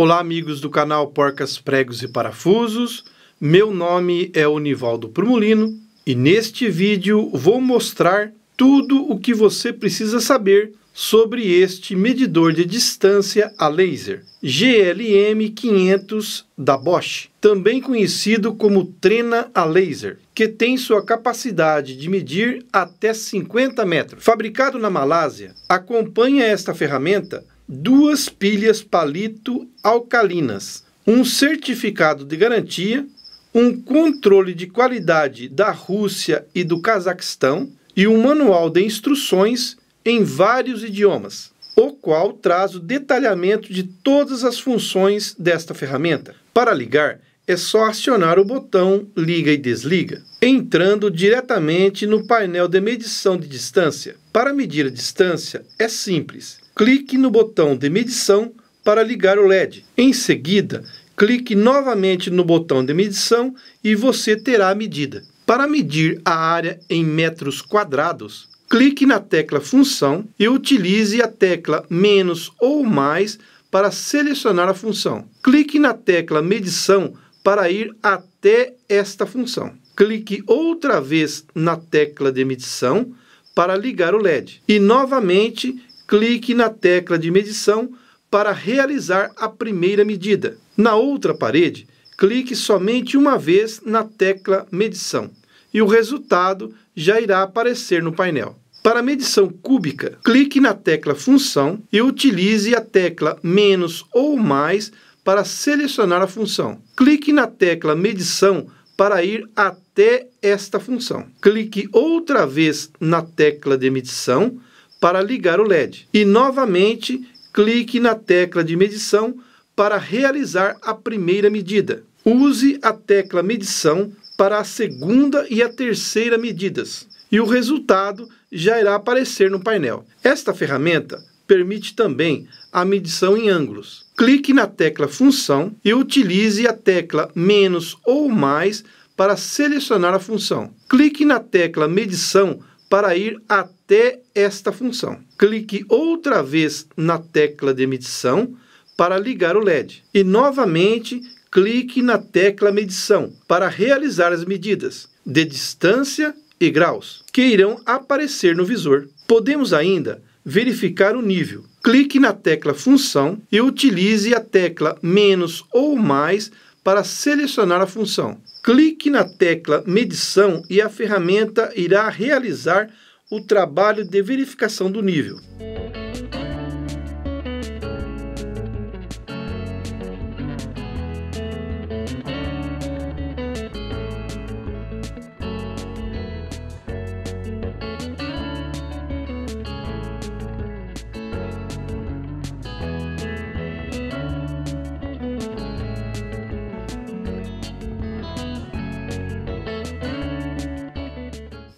Olá, amigos do canal Porcas, Pregos e Parafusos. Meu nome é Univaldo Prumulino e neste vídeo vou mostrar tudo o que você precisa saber sobre este medidor de distância a laser GLM500 da Bosch, também conhecido como trena a laser, que tem sua capacidade de medir até 50 metros. Fabricado na Malásia, acompanha esta ferramenta duas pilhas palito alcalinas, um certificado de garantia, um controle de qualidade da Rússia e do Cazaquistão e um manual de instruções em vários idiomas, o qual traz o detalhamento de todas as funções desta ferramenta. Para ligar, é só acionar o botão liga e desliga, entrando diretamente no painel de medição de distância. Para medir a distância é simples. Clique no botão de medição para ligar o LED. Em seguida, clique novamente no botão de medição e você terá a medida. Para medir a área em metros quadrados, clique na tecla Função e utilize a tecla menos ou mais para selecionar a função. Clique na tecla Medição para ir até esta função. Clique outra vez na tecla de medição para ligar o LED. E novamente, clique na tecla de medição para realizar a primeira medida. Na outra parede, clique somente uma vez na tecla medição e o resultado já irá aparecer no painel. Para medição cúbica, clique na tecla função e utilize a tecla menos ou mais para selecionar a função. Clique na tecla Medição para ir até esta função. Clique outra vez na tecla de medição para ligar o LED. E novamente, clique na tecla de medição para realizar a primeira medida. Use a tecla medição para a segunda e a terceira medidas. E o resultado já irá aparecer no painel. Esta ferramenta permite também a medição em ângulos. Clique na tecla Função e utilize a tecla menos ou mais para selecionar a função. Clique na tecla Medição para ir até esta função. Clique outra vez na tecla de medição para ligar o LED. E novamente, clique na tecla Medição para realizar as medidas de distância e graus que irão aparecer no visor. Podemos ainda verificar o nível. Clique na tecla Função e utilize a tecla menos ou mais para selecionar a função. Clique na tecla Medição e a ferramenta irá realizar o trabalho de verificação do nível.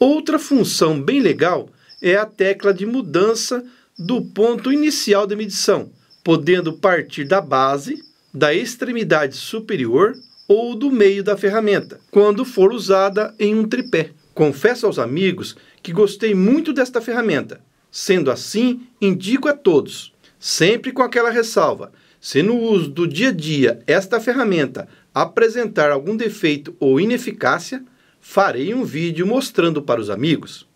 Outra função bem legal é a tecla de mudança do ponto inicial da medição, podendo partir da base, da extremidade superior ou do meio da ferramenta, quando for usada em um tripé. Confesso aos amigos que gostei muito desta ferramenta. Sendo assim, indico a todos, sempre com aquela ressalva: se no uso do dia a dia esta ferramenta apresentar algum defeito ou ineficácia, farei um vídeo mostrando para os amigos